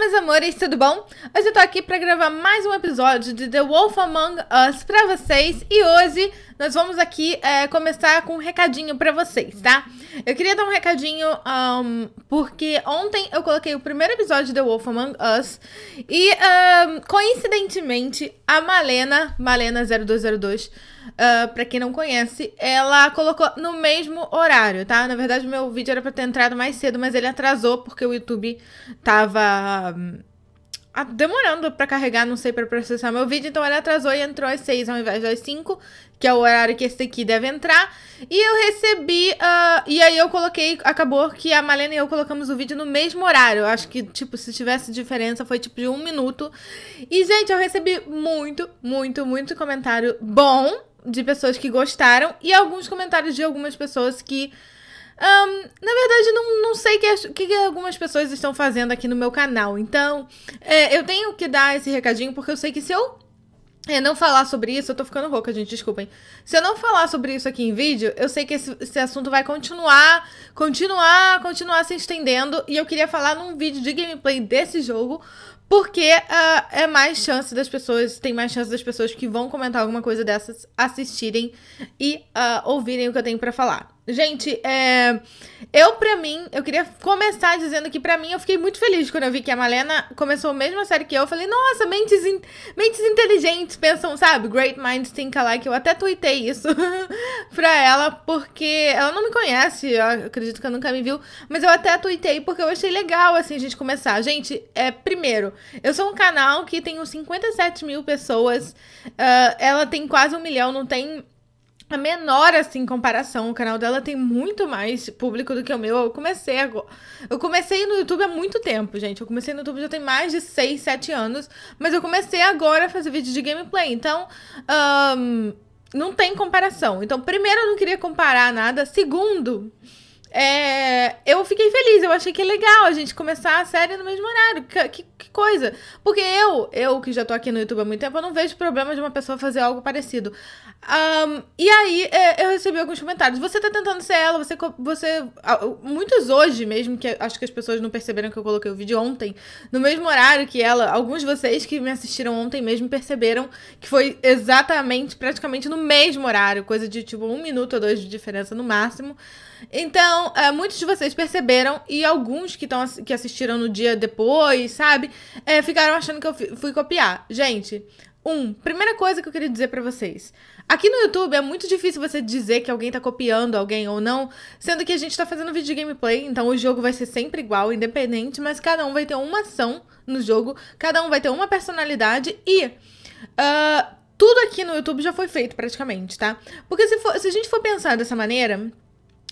meus amores, tudo bom? Hoje eu tô aqui pra gravar mais um episódio de The Wolf Among Us pra vocês e hoje nós vamos aqui é, começar com um recadinho pra vocês, tá? Eu queria dar um recadinho um, porque ontem eu coloquei o primeiro episódio de The Wolf Among Us e, um, coincidentemente, a Malena, Malena0202, uh, ah, para quem não conhece, ela colocou no mesmo horário, tá? Na verdade, meu vídeo era para ter entrado mais cedo, mas ele atrasou porque o YouTube tava hum, demorando para carregar, não sei, para processar meu vídeo, então ele atrasou e entrou às 6 ao invés das 5, que é o horário que esse aqui deve entrar. E eu recebi, uh, e aí eu coloquei, acabou que a Malena e eu colocamos o vídeo no mesmo horário. acho que, tipo, se tivesse diferença, foi tipo de um minuto. E, gente, eu recebi muito, muito, muito comentário bom de pessoas que gostaram e alguns comentários de algumas pessoas que. Um, na verdade, não, não sei o que, que, que, algumas pessoas estão fazendo aqui no meu canal. Então, é, eu tenho que dar esse recadinho, porque eu sei que se eu é, não falar sobre isso, eu tô ficando rouca, gente, desculpem. Se eu não falar sobre isso aqui em vídeo, eu sei que esse, esse, assunto vai continuar, continuar, continuar se estendendo. E eu queria falar num vídeo de gameplay desse jogo, porque uh, é mais chance das pessoas, tem mais chance das pessoas que vão comentar alguma coisa dessas assistirem e uh, ouvirem o que eu tenho para falar. Gente, é... eu pra mim, eu queria começar dizendo que pra mim eu fiquei muito feliz quando eu vi que a Malena começou a mesma série que eu. Eu falei, nossa, mentes, in... mentes inteligentes pensam, sabe? Great Minds Think Alike. Eu até tuitei isso pra ela, porque ela não me conhece, eu acredito que ela nunca me viu. Mas eu até tuitei porque eu achei legal, assim, a gente começar. Gente, é... primeiro, eu sou um canal que tem uns 57 mil pessoas. Uh, ela tem quase um milhão, não tem a é menor, assim, comparação. O canal dela tem muito mais público do que o meu. Eu comecei agora. Eu comecei no YouTube há muito tempo, gente. Eu comecei no YouTube já tem mais de 6, 7 anos. Mas eu comecei agora a fazer vídeo de gameplay. Então. Um, não tem comparação. Então, primeiro, eu não queria comparar nada. Segundo, é, eu fiquei feliz, eu achei que é legal a gente começar a série no mesmo horário. Que, que, que, coisa! Porque eu, eu que já tô aqui no YouTube há muito tempo, eu não vejo problema de uma pessoa fazer algo parecido. Um, e aí é, eu recebi alguns comentários. Você tá tentando ser ela, você. você muitos hoje mesmo, que acho que as pessoas não perceberam que eu coloquei o vídeo ontem, no mesmo horário que ela, alguns de vocês que me assistiram ontem mesmo perceberam que foi exatamente, praticamente no mesmo horário, coisa de tipo um minuto ou dois de diferença no máximo. Então. Então, é, muitos de vocês perceberam e alguns que, tão, que assistiram no dia depois, sabe? É, ficaram achando que eu fui copiar. Gente, um, primeira coisa que eu queria dizer para vocês. Aqui no YouTube é muito difícil você dizer que alguém tá copiando alguém ou não, sendo que a gente tá fazendo vídeo gameplay, então o jogo vai ser sempre igual, independente, mas cada um vai ter uma ação no jogo, cada um vai ter uma personalidade e uh, tudo aqui no YouTube já foi feito praticamente, tá? Porque se, for, se a gente for pensar dessa maneira,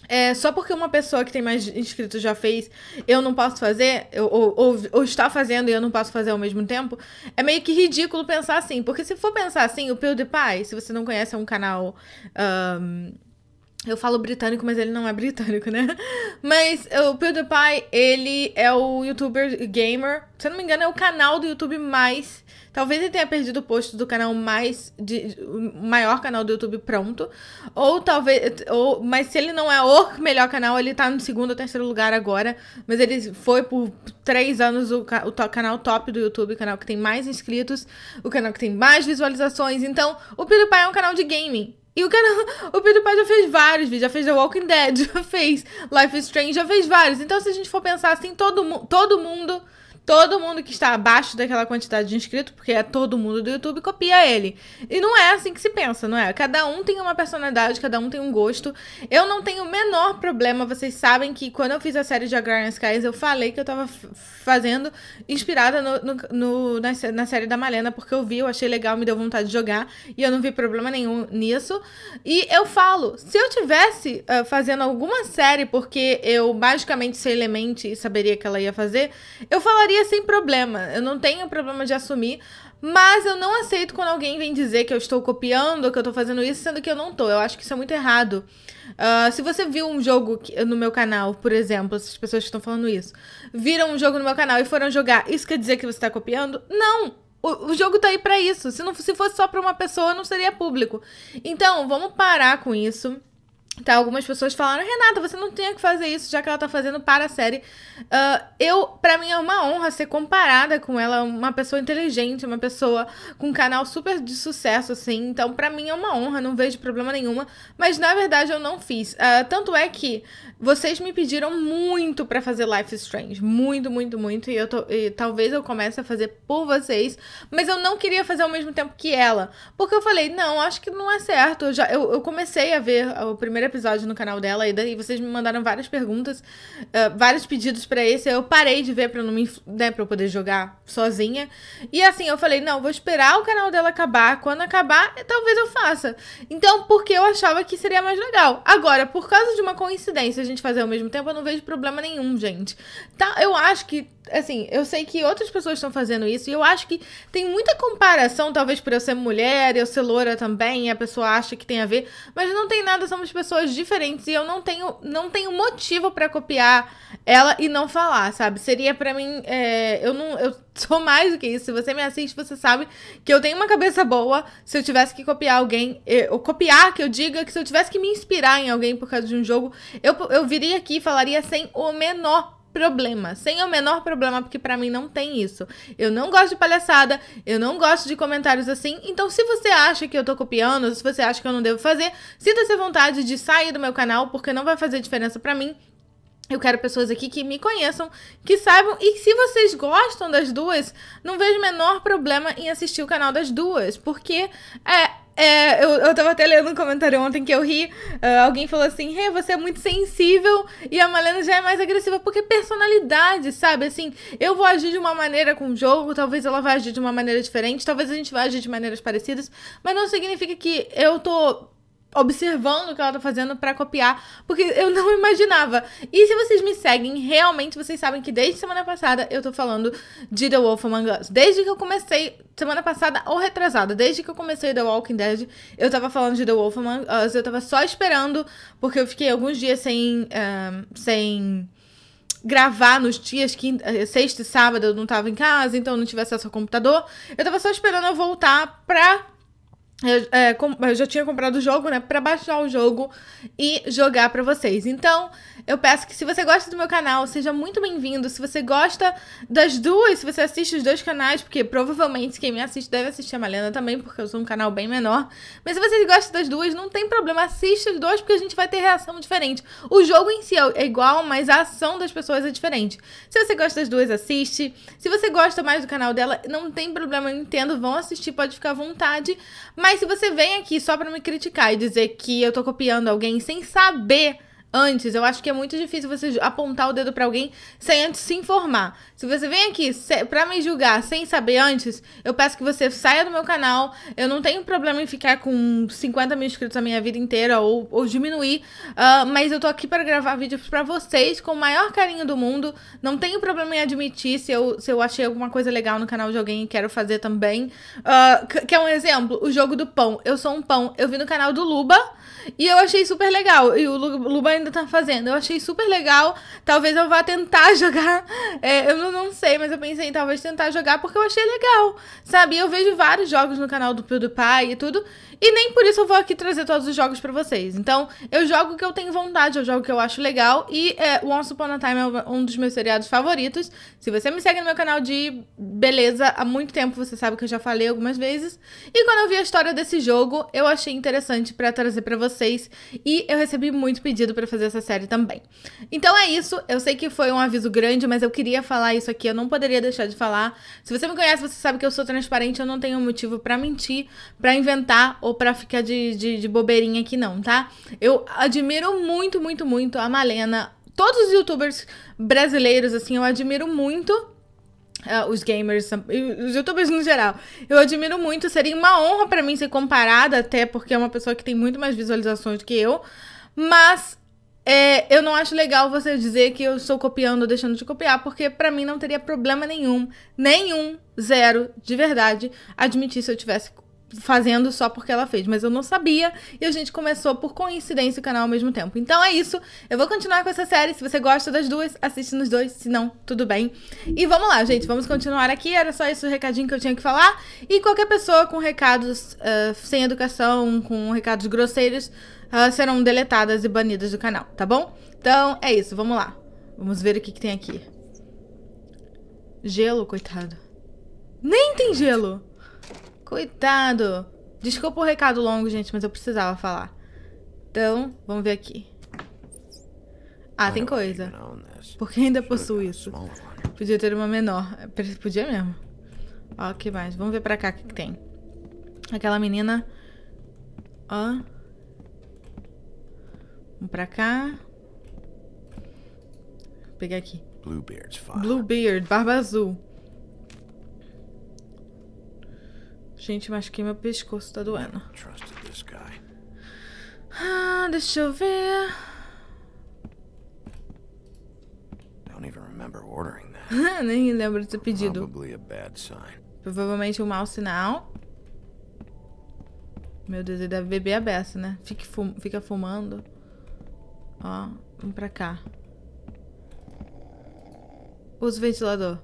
é, só porque uma pessoa que tem mais inscritos já fez, eu não posso fazer, ou, ou, ou, está fazendo e eu não posso fazer ao mesmo tempo, é meio que ridículo pensar assim. Porque se for pensar assim, o PewDiePie, se você não conhece, é um canal. Um, eu falo britânico, mas ele não é britânico, né? Mas o PewDiePie, ele é o youtuber gamer. Se eu não me engano, é o canal do YouTube mais. Talvez ele tenha perdido o posto do canal mais. De, maior canal do YouTube pronto. Ou talvez. Ou, mas se ele não é o melhor canal, ele tá no segundo ou terceiro lugar agora. Mas ele foi por três anos o, o to, canal top do YouTube, o canal que tem mais inscritos, o canal que tem mais visualizações. Então, o PewDiePie é um canal de gaming. E o canal o Pedro Pai já fez vários vídeos, já fez The Walking Dead, já fez Life is Strange, já fez vários. Então, se a gente for pensar assim, todo, todo mundo todo mundo que está abaixo daquela quantidade de inscritos, porque é todo mundo do YouTube, copia ele. E não é assim que se pensa, não é? Cada um tem uma personalidade, cada um tem um gosto. Eu não tenho o menor problema, vocês sabem que quando eu fiz a série de Agrarian Skies, eu falei que eu estava fazendo inspirada no, no, no na, na, série da Malena, porque eu vi, eu achei legal, me deu vontade de jogar, e eu não vi problema nenhum nisso. E eu falo, se eu tivesse uh, fazendo alguma série, porque eu basicamente sei lemente e saberia que ela ia fazer, eu falaria assumiria sem problema. Eu não tenho problema de assumir. Mas eu não aceito quando alguém vem dizer que eu estou copiando, ou que eu estou fazendo isso, sendo que eu não estou. Eu acho que isso é muito errado. Uh, se você viu um jogo que, no meu canal, por exemplo, essas pessoas que estão falando isso, viram um jogo no meu canal e foram jogar, isso quer dizer que você está copiando? Não! O, o jogo está aí para isso. Se, não, se fosse só para uma pessoa, não seria público. Então, vamos parar com isso. Tá, algumas pessoas falaram, Renata, você não tinha que fazer isso, já que ela tá fazendo para a série. Uh, eu, para mim, é uma honra ser comparada com ela, uma pessoa inteligente, uma pessoa com um canal super de sucesso, assim. Então, para mim é uma honra, não vejo problema nenhuma. Mas, na verdade, eu não fiz. Uh, tanto é que vocês me pediram muito para fazer Life Strange. Muito, muito, muito. E, eu tô, e talvez eu comece a fazer por vocês. Mas eu não queria fazer ao mesmo tempo que ela. Porque eu falei, não, acho que não é certo. Eu, já, eu, eu comecei a ver o primeiro episódio no canal dela e e vocês me mandaram várias perguntas, uh, vários pedidos para esse. Eu parei de ver para não me, né, pra eu poder jogar sozinha. E assim, eu falei, não, vou esperar o canal dela acabar. Quando acabar, eh, talvez eu faça. Então, porque eu achava que seria mais legal. Agora, por causa de uma coincidência a gente fazer ao mesmo tempo, eu não vejo problema nenhum, gente. Tá, eu acho que, assim, eu sei que outras pessoas estão fazendo isso e eu acho que tem muita comparação, talvez por eu ser mulher, eu ser loura também, a pessoa acha que tem a ver, mas não tem nada, somos pessoas diferentes e eu não tenho, não tenho motivo para copiar ela e não falar, sabe? Seria para mim, é, eu não, eu sou mais do que isso. Se você me assiste, você sabe que eu tenho uma cabeça boa. Se eu tivesse que copiar alguém, o copiar que eu diga que se eu tivesse que me inspirar em alguém por causa de um jogo, eu, eu viria aqui e falaria sem o menor problema, sem o menor problema, porque para mim não tem isso. Eu não gosto de palhaçada, eu não gosto de comentários assim. Então, se você acha que eu tô copiando, se você acha que eu não devo fazer, sinta-se à vontade de sair do meu canal, porque não vai fazer diferença para mim. Eu quero pessoas aqui que me conheçam, que saibam. E se vocês gostam das duas, não vejo o menor problema em assistir o canal das duas. Porque é, é, eu, eu tava até lendo um comentário ontem que eu ri. Uh, alguém falou assim: hey, você é muito sensível e a Malena já é mais agressiva, porque personalidade, sabe? Assim, eu vou agir de uma maneira com o jogo, talvez ela vá agir de uma maneira diferente, talvez a gente vá agir de maneiras parecidas, mas não significa que eu tô observando o que ela tá fazendo para copiar, porque eu não imaginava. E se vocês me seguem, realmente vocês sabem que desde semana passada eu tô falando de The Wolf Among Us. Desde que eu comecei semana passada ou retrasada, desde que eu comecei The Walking Dead, eu tava falando de The Wolfman, eu tava só esperando, porque eu fiquei alguns dias sem. Uh, sem gravar nos dias quinta, eh, sexta e sábado eu não tava em casa, então não tive acesso ao computador. Eu tava só esperando eu voltar pra. Eu, é, com, eu já tinha comprado o jogo, né? Pra baixar o jogo e jogar pra vocês. Então, eu peço que se você gosta do meu canal, seja muito bem-vindo. Se você gosta das duas, se você assiste os dois canais, porque provavelmente quem me assiste deve assistir a Malena também, porque eu sou um canal bem menor. Mas se você gosta das duas, não tem problema, assiste os dois, porque a gente vai ter reação diferente. O jogo em si é, é igual, mas a ação das pessoas é diferente. Se você gosta das duas, assiste. Se você gosta mais do canal dela, não tem problema, eu entendo, vão assistir, pode ficar à vontade. Mas se você vem aqui só para me criticar e dizer que eu tô copiando alguém sem saber antes. Eu acho que é muito difícil você apontar o dedo para alguém sem antes se informar. Se você vem aqui para me julgar sem saber antes, eu peço que você saia do meu canal. Eu não tenho problema em ficar com 50 mil inscritos a minha vida inteira ou, ou diminuir, uh, mas eu tô aqui para gravar vídeos para vocês com o maior carinho do mundo. Não tenho problema em admitir se eu, se eu achei alguma coisa legal no canal de alguém e quero fazer também. Uh, ah, que é um exemplo, o jogo do pão. Eu sou um pão. Eu vi no canal do Luba e eu achei super legal. E o Luba ainda tá fazendo. Eu achei super legal. Talvez eu vá tentar jogar. É, eu não, sei, mas eu pensei em talvez tentar jogar porque eu achei legal. Sabe? Eu vejo vários jogos no canal do pai e tudo. E nem por isso eu vou aqui trazer todos os jogos para vocês. Então, eu jogo que eu tenho vontade, eu jogo que eu acho legal. E é, Once Upon a Time é um dos meus seriados favoritos. Se você me segue no meu canal de beleza há muito tempo, você sabe que eu já falei algumas vezes. E quando eu vi a história desse jogo, eu achei interessante para trazer para vocês. E eu recebi muito pedido para fazer essa série também. Então é isso. Eu sei que foi um aviso grande, mas eu queria falar isso aqui. Eu não poderia deixar de falar. Se você me conhece, você sabe que eu sou transparente. Eu não tenho motivo para mentir, para inventar ou pra ficar de, de, de bobeirinha aqui, não, tá? Eu admiro muito, muito, muito a Malena. Todos os youtubers brasileiros, assim, eu admiro muito. Uh, os gamers, ah, os youtubers no geral. Eu admiro muito, seria uma honra para mim ser comparada, até porque é uma pessoa que tem muito mais visualizações do que eu. Mas é, eu não acho legal você dizer que eu estou copiando ou deixando de copiar, porque para mim não teria problema nenhum, nenhum, zero, de verdade, admitir se eu tivesse fazendo só porque ela fez, mas eu não sabia e a gente começou por coincidência o canal ao mesmo tempo. Então é isso. Eu vou continuar com essa série. Se você gosta das duas, assiste nos dois. Se não, tudo bem. E vamos lá, gente. Vamos continuar aqui. Era só esse o recadinho que eu tinha que falar. E qualquer pessoa com recados uh, sem educação, com recados grosseiros, uh, serão deletadas e banidas do canal, tá bom? Então é isso. Vamos lá. Vamos ver o que, que tem aqui. Gelo, coitado. Nem tem gelo. Coitado! Desculpa o recado longo, gente, mas eu precisava falar. Então, vamos ver aqui. Ah, tem coisa. Porque ainda possuo isso. Podia ter uma menor. É, podia mesmo. Ó, o que mais? Vamos ver pra cá o que, que tem. Aquela menina... Ó. Vamos pra cá. Vou pegar aqui. Bluebeard, Barba Azul. Gente, mas que meu pescoço, tá doendo. Ah, deixa eu ver. Nem lembro de ter pedido. Provavelmente um mau sinal. Meu Deus, ele deve beber a beça, né? Fique fum fica fumando. Ó, vamos pra cá. Usa o ventilador.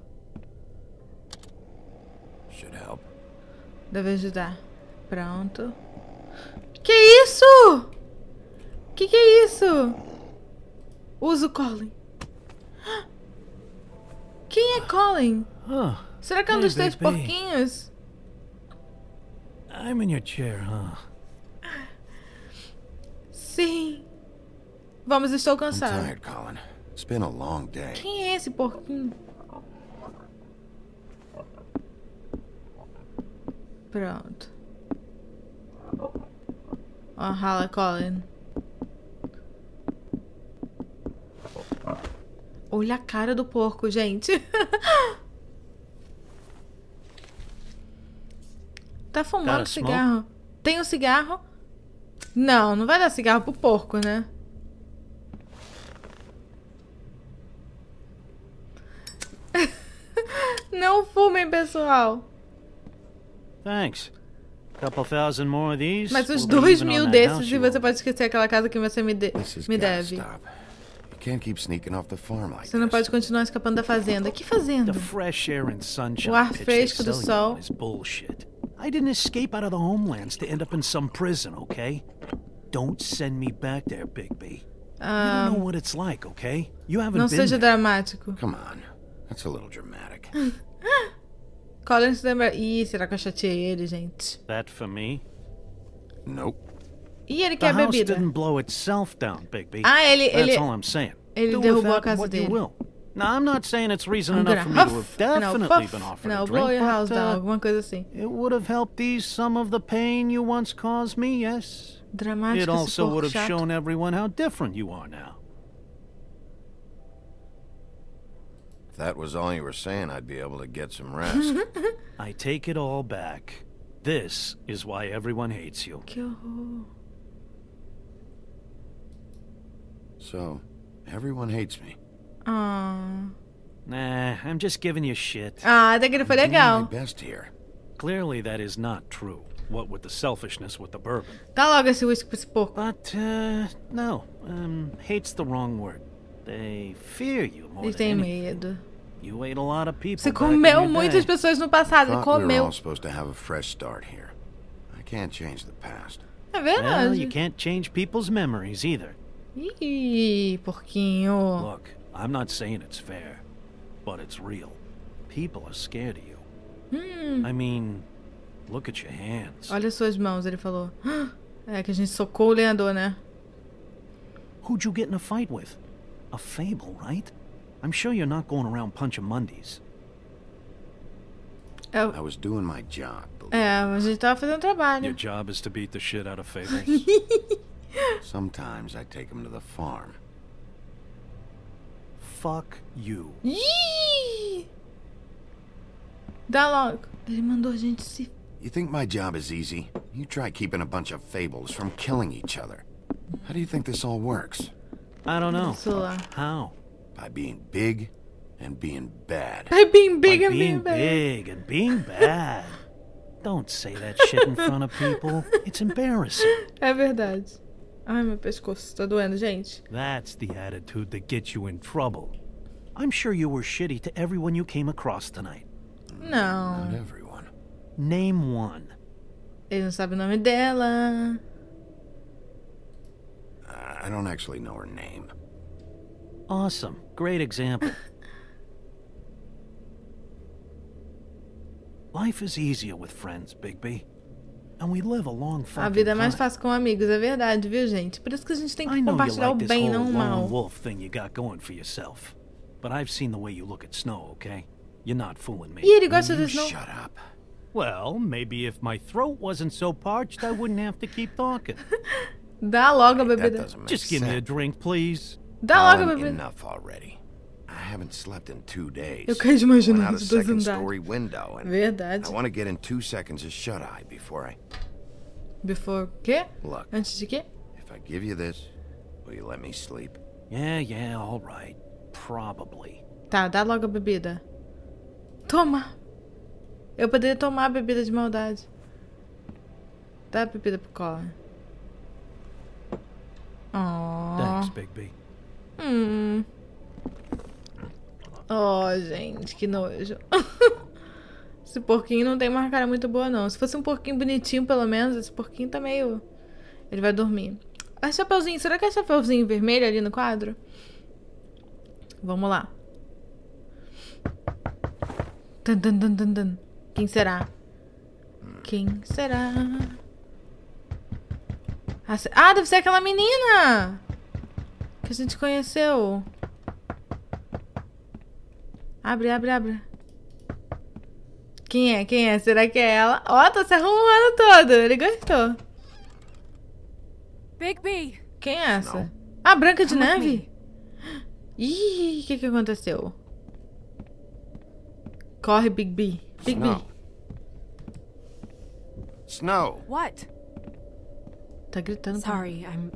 Deve ajudar. Pronto. Que isso? Que que é isso? Uso Colin. Quem é Colin? Ah, Será que é um dos três porquinhos? I'm in your chair, huh? Sim. Vamos, estou cansado. tired, Colin. It's been a long day. Quem é esse porquinho? Pronto. Ó, oh, rala, Colin. Olha a cara do porco, gente. tá fumando Cara, cigarro. Smoke? Tem um cigarro? Não, não vai dar cigarro pro porco, né? não fumem, pessoal. Thanks. Couple thousand more of these. Mas os dois mil desses e você pode esquecer aquela casa que você me, de me deve. Você não pode continuar escapando da fazenda. Que fazenda? O ar fresco do sol. I didn't escape out of the homelands to end up in some prison, okay? Don't send me back there, Bigby. Um, ah. know what it's like, okay? You haven't não been seja there. dramático. Come on, that's a little dramatic. Collins lembra. Ih, será que eu chateei ele, gente? That for me? Nope. E ele quer a bebida. Didn't blow itself down, Bigby. Ah, ele That's ele all I'm saying. Ele Do derrubou a casa dele. Now, I'm not saying it's reason enough for me to have definitely puff, been offered no, a drink, blow your house but, down, uh, alguma coisa assim. It would have helped ease some of the pain you once caused me, yes. Dramático, it also would have shown everyone how different you are now. If that was all you were saying, I'd be able to get some rest. I take it all back. This is why everyone hates you. So, everyone hates me. Aww. Um. Nah, I'm just giving you shit. Ah, gonna ele it legal. Best here. Clearly that is not true. What with the selfishness with the bourbon. Tá logo esse whisky pra But, uh, no. Um, hate's the wrong word. Eles têm medo. Você comeu muitas pessoas no passado. Comeu. supposed to have a fresh start here. I can't change the past. É verdade. Well, you can't change people's memories either. Ih, porquinho. Look, I'm not saying it's fair, but it's real. People are scared of you. Hmm. I mean, look at your hands. Olha suas mãos, ele falou. É que a gente socou o leandor, né? Who'd you get in a fight with? A fable, right? I'm sure you're not going around punching Mondays. Oh. I was doing my job. É, mas ele fazendo trabalho. Your job is to beat the shit out of fables. Sometimes I take them to the farm. Fuck you. Dá logo. Ele mandou a gente se. You think my job is easy? You try keeping a bunch of fables from killing each other. How do you think this all works? I don't know. Sula. Uh, How? By being big and being bad. By being big By and being, being bad. big and being bad. don't say that shit in front of people. It's embarrassing. É verdade. Ai, meu pescoço tá doendo, gente. That's the attitude that gets you in trouble. I'm sure you were shitty to everyone you came across tonight. Mm, no. Not everyone. Name one. Ele não sabe o nome dela. I don't actually know her name. Awesome. Great example. Life is easier with friends, Bigby. And we live a long A vida é mais fácil com amigos, é verdade, viu, gente? Por isso que a gente tem que compartilhar like o bem, não o mal. wolf thing you got going for yourself. But I've seen the way you look at snow, okay? You're not fooling me. E ele gosta de snow. Shut up. Well, maybe if my throat wasn't so parched, I wouldn't have to keep talking. Dá logo a bebida. Just give me a drink, please. Dá logo a bebida. Enough already. I haven't slept in two days. Eu caí de uma Window Verdade. I want to get in two seconds of shut eye before I. Before quê? Look. Antes de quê? If I give you this, will you let me sleep? Yeah, yeah, all right. Probably. Tá, dá logo a bebida. Toma. Eu poderia tomar a bebida de maldade. Dá a bebida pro Colin. Oh. Thanks, Bigby. Hum. Oh, gente, que nojo. esse porquinho não tem uma cara muito boa, não. Se fosse um porquinho bonitinho, pelo menos, esse porquinho tá meio... Ele vai dormir. A Chapeuzinho, será que é Chapeuzinho vermelho ali no quadro? Vamos lá. Dun, dun, dun, Quem será? Quem será? Ah, ah, deve ser aquela menina! Que a gente conheceu. Abre, abre, abre. Quem é? Quem é? Será que é ela? Ó, oh, tá se arrumando todo. Ele gostou. Big B. Quem é essa? Não. Ah, Branca de Come Neve? Ih, o que que aconteceu? Corre, Big B. Big Snow. B. Snow. What? Sorry, I'm.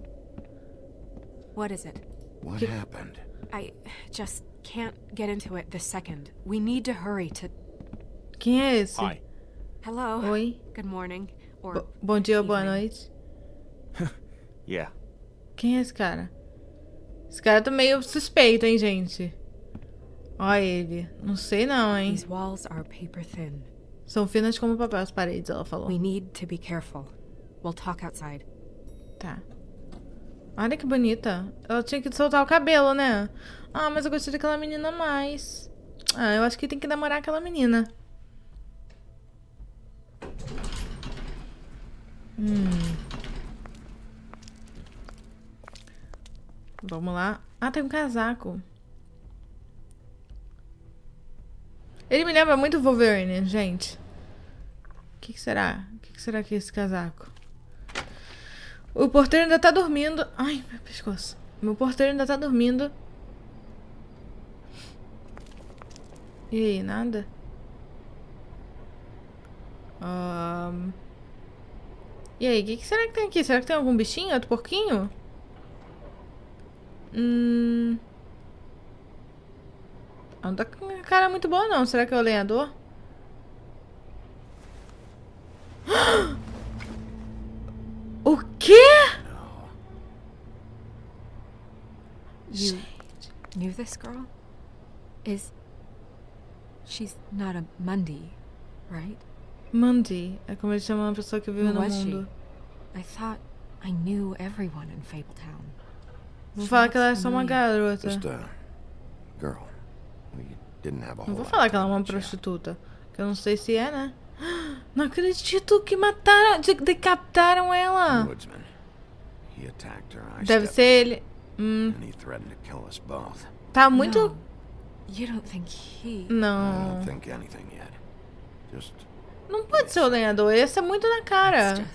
What is it? What happened? I just can't get into it this second. We need to hurry to. Quem é esse? Hi. Hello. Oi. Good morning. Or Bo bom dia, boa noite. yeah. Quem é esse cara? Esse cara tá meio suspeito, hein, gente? Olha ele. Não sei não, hein? These walls are paper thin. São finas como papel as paredes, ela falou. We need to be careful. We'll talk outside. Tá. Olha que bonita. Ela tinha que soltar o cabelo, né? Ah, mas eu gostei daquela menina mais. Ah, eu acho que tem que namorar aquela menina. Hum. Vamos lá. Ah, tem um casaco. Ele me lembra muito Wolverine, gente. O que, que, será? O que, que será que é esse casaco? O porteiro ainda tá dormindo. Ai, meu pescoço. Meu porteiro ainda tá dormindo. E aí, nada? Um... E aí, o que, que, será que tem aqui? Será que tem algum bichinho? Outro porquinho? Hum... Não tá com cara muito boa, não. Será que é o lenhador? Ah! O quê? You knew this girl? Is. She's not a Mundi, right? Mundi é como eles chamam uma pessoa que vive Who no mundo. She? I thought I knew everyone in Fabletown. Vou falar que ela é só uma garota. Just a girl. We didn't have a whole não vou falar que ela é uma prostituta. Que eu não sei se é, né? Não acredito que mataram, de decapitaram ela. Deve ser ele. Hum. Tá muito. Não. Não pode ser o lenhador. Esse é muito na cara.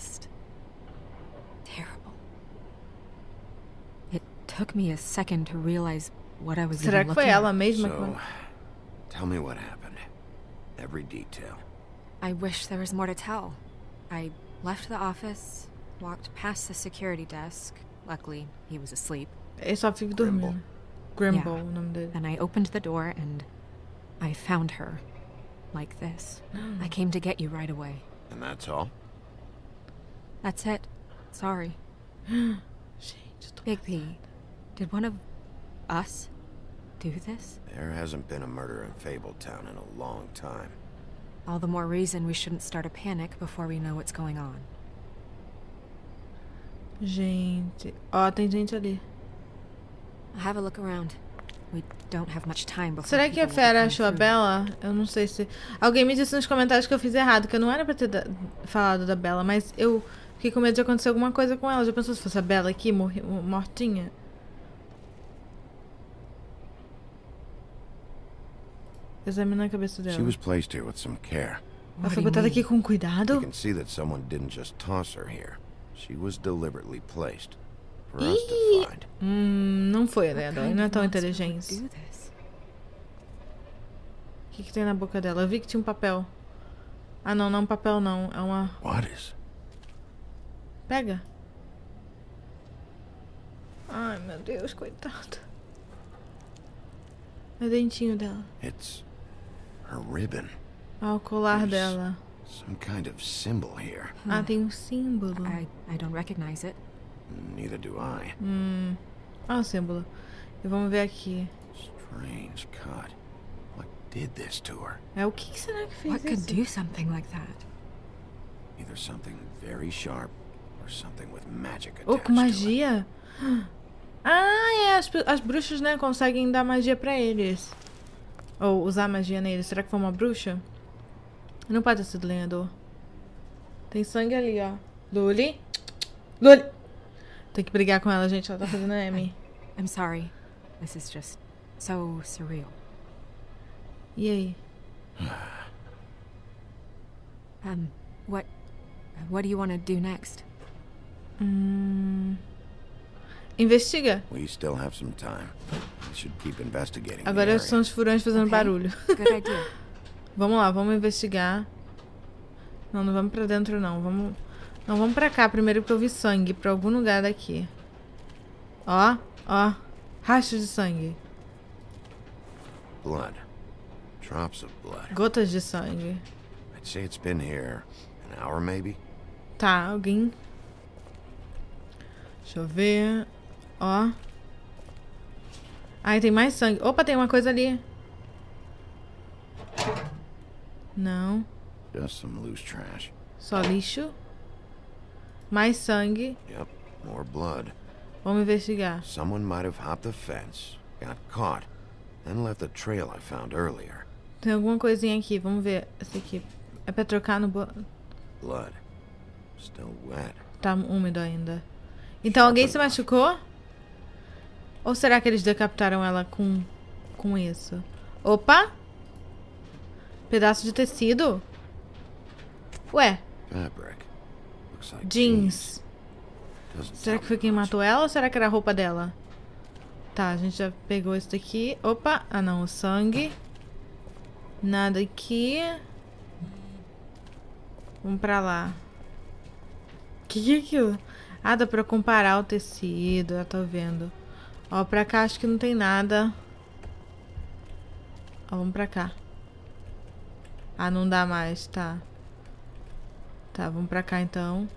me Será que foi ela mesma? So, tell me what happened. Every detail. I wish there was more to tell. I left the office, walked past the security desk. Luckily, he was asleep. It's só fico dormindo. Grimble, yeah. o nome dele. And I opened the door and I found her. Like this. I came to get you right away. And that's all? That's it. Sorry. Big P, did one of us do this? There hasn't been a murder in Fabletown in a long time. All the more reason we shouldn't start a panic before we know what's going on. Gente, ó, oh, tem gente ali. Have a look around. We don't have much time before Será que a fera achou a Bela? Eu não sei se. Alguém me disse nos comentários que eu fiz errado, que eu não era pra ter da... falado da Bela, mas eu fiquei com medo de acontecer alguma coisa com ela. Já pensou se fosse a Bela aqui, mor... mortinha? Examina na cabeça dela. She was placed here with some care. Ela foi botada aqui com cuidado. You can see that someone didn't just toss her here. She was deliberately placed for us to find. Hum, não foi aleatório, né, não é tão inteligente. O que, que tem na boca dela? Eu vi que tinha um papel. Ah não, não é um papel não, é uma. What is? Pega. Ai meu Deus, coitado. É o dentinho dela. It's Her ribbon. Ah, o colar dela. Some kind of symbol here. Ah, tem um símbolo. I, I don't recognize it. Neither do I. Hum. Ah, o símbolo. E vamos ver aqui. Strange cut. What did this to her? É o que, que será que fez What could do something like that? Either something very sharp or something with magic oh, attached. Oh, com magia? Ah, é, as, as bruxas, né, conseguem dar magia para eles. Ou usar magia nele. Será que foi uma bruxa? Não pode ter sido lenhador. Tem sangue ali, ó. Luli. Luli. Tem que brigar com ela, gente. Ela tá fazendo M. I'm sorry. This is just so surreal. E aí? Um, what what do you want to do next? Hum... Investiga. Agora são os furões fazendo okay. barulho. vamos lá, vamos investigar. Não, não vamos pra dentro não. Vamos, não, vamos pra cá primeiro porque eu vi sangue. Pra algum lugar daqui. Ó, ó. Rastro de sangue. Blood. Drops of blood. Gotas de sangue. I'd say it's been here an hour maybe. Tá, alguém. Deixa eu ver. Ó. aí tem mais sangue. Opa, tem uma coisa ali. Não. Just some loose trash. Só lixo. Mais sangue. Yep, more blood. Vamos investigar. Someone might have hopped the fence, got caught, left the trail I found earlier. Tem alguma coisinha aqui, vamos ver. Esse aqui é pra trocar no... Blood. Still wet. Tá úmido ainda. Então alguém se machucou? Ou será que eles decapitaram ela com, com isso? Opa! Pedaço de tecido? Ué. Ah, jeans. Será que foi quem matou ela ou será que era a roupa dela? Tá, a gente já pegou isso daqui. Opa! Ah não, o sangue. Nada aqui. Vamos pra lá. O que, que é aquilo? Ah, dá pra comparar o tecido. Eu tô vendo. Ó, pra cá acho que não tem nada. Ó, vamos pra cá. Ah, não dá mais, tá. Tá, vamos pra cá então.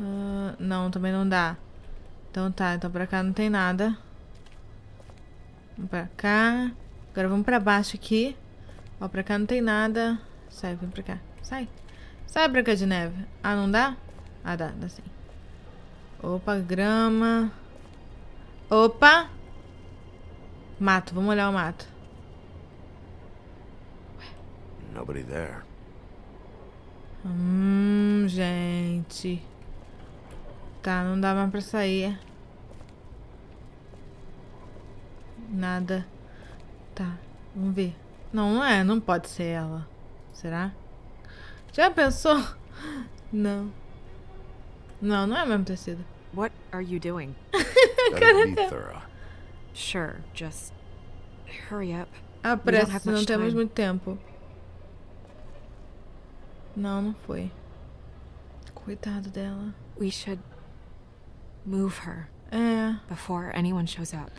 Uh, não, também não dá. Então tá, então pra cá não tem nada. Vamos pra cá. Agora vamos pra baixo aqui. Ó, pra cá não tem nada. Sai, vem pra cá. Sai. Sai, Branca de Neve. Ah, não dá? Ah, dá, dá sim. Opa, grama. Opa! Mato, vamos olhar o mato. Nobody there. Hum, gente. Tá, não dá mais pra sair. É. Nada. Tá, vamos ver. Não, não é, não pode ser ela. Será? Já pensou? Não. Não, não é o mesmo tecido. What are you doing? Gotta be thorough. Sure, just hurry up. Ah, pressa, não temos time. muito tempo. Não, não foi. Coitado dela. We should move her. É. Eh. Before anyone shows up.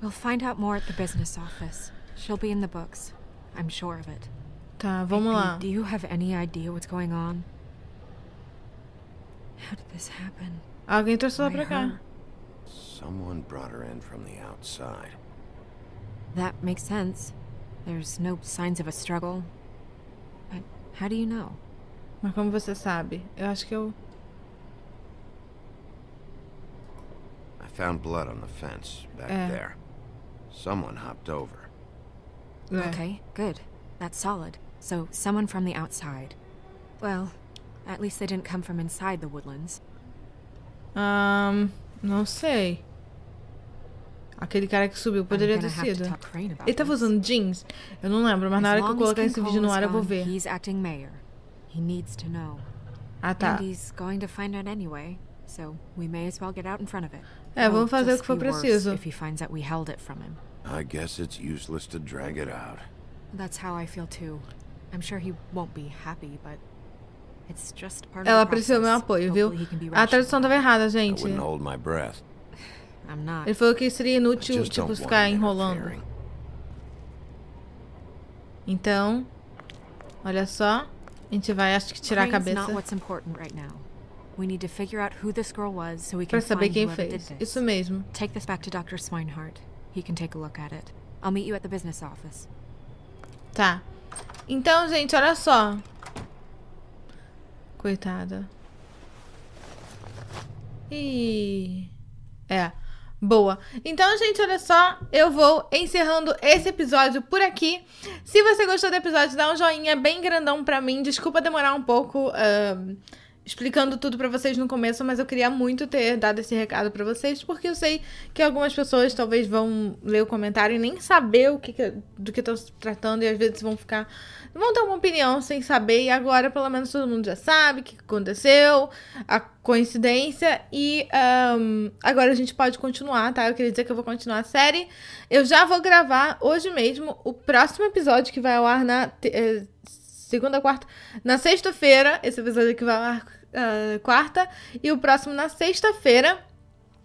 We'll find out more at the business office. She'll be in the books. I'm sure of it. Tá, vamos lá. Do you have any idea what's going on? How did this happen? Alguém trouxe ela pra cá. Someone brought her in from the outside. That makes sense. There's no signs of a struggle. But how do you know? Mas como você sabe? Eu acho que eu I found blood on the fence back é. Eh. there. Someone hopped over. É. Eh. Okay, good. That's solid. So someone from the outside. Well, At least they didn't come from inside the woodlands. Um, não sei. Aquele cara que subiu poderia ter sido. Ele tava tá usando jeans? Eu não lembro, mas na hora que eu colocar esse vídeo no ar eu vou ver. Ah, tá. É, vamos fazer o que for preciso. I guess it's useless to drag it out. That's how I feel too. I'm sure he won't be happy, but ela precisa do meu apoio, viu? A tradução estava errada, gente. Ele falou que seria inútil, tipo, ficar enrolando. Então, olha só. A gente vai, acho que, tirar a cabeça. Para saber quem fez. Isso mesmo. Take this back to Dr. Swinehart. He can take a look at it. I'll meet you at the business office. Tá. Então, gente, olha só. Coitada. E... É. Boa. Então, gente, olha só, eu vou encerrando esse episódio por aqui. Se você gostou do episódio, dá um joinha bem grandão pra mim. Desculpa demorar um pouco. Uh explicando tudo para vocês no começo, mas eu queria muito ter dado esse recado para vocês, porque eu sei que algumas pessoas talvez vão ler o comentário e nem saber o que, que do que estão tratando e às vezes vão ficar vão ter uma opinião sem saber e agora pelo menos todo mundo já sabe o que aconteceu, a coincidência e um, agora a gente pode continuar, tá? Eu queria dizer que eu vou continuar a série. Eu já vou gravar hoje mesmo o próximo episódio que vai ao ar na eh, segunda, quarta. Na sexta-feira, esse episódio aqui vai lá uh, ah, quarta. E o próximo na sexta-feira.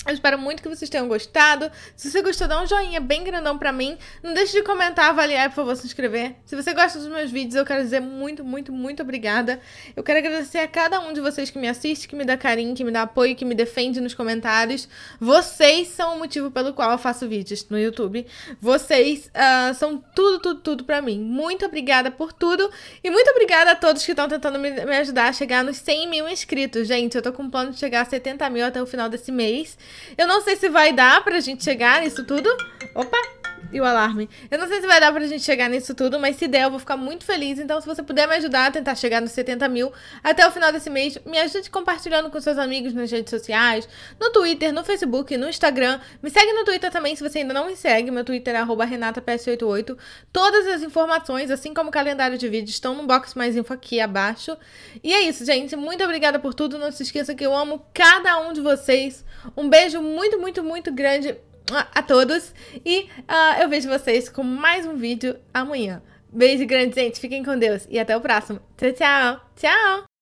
Eu espero muito que vocês tenham gostado. Se você gostou, dá um joinha bem grandão pra mim. Não deixe de comentar, avaliar por favor, se inscrever. Se você gosta dos meus vídeos, eu quero dizer muito, muito, muito obrigada. Eu quero agradecer a cada um de vocês que me assiste, que me dá carinho, que me dá apoio, que me defende nos comentários. Vocês são o motivo pelo qual eu faço vídeos no YouTube. Vocês uh, são tudo, tudo, tudo pra mim. Muito obrigada por tudo. E muito obrigada a todos que estão tentando me, me ajudar a chegar nos 100 mil inscritos. Gente, eu tô com um plano de chegar a 70 mil até o final desse mês. Eu não sei se vai dar pra gente chegar nisso tudo. Opa! e o alarme. Eu não sei se vai dar pra gente chegar nisso tudo, mas se der, eu vou ficar muito feliz. Então, se você puder me ajudar a tentar chegar nos 70 mil até o final desse mês, me ajude compartilhando com seus amigos nas redes sociais, no Twitter, no Facebook, no Instagram. Me segue no Twitter também, se você ainda não me segue. Meu Twitter é renataps88. Todas as informações, assim como o calendário de vídeos, estão no box mais info aqui abaixo. E é isso, gente. Muito obrigada por tudo. Não se esqueça que eu amo cada um de vocês. Um beijo muito, muito, muito grande a todos. E uh, eu vejo vocês com mais um vídeo amanhã. Beijo grande, gente. Fiquem com Deus. E até o próximo. Tchau, tchau. Tchau.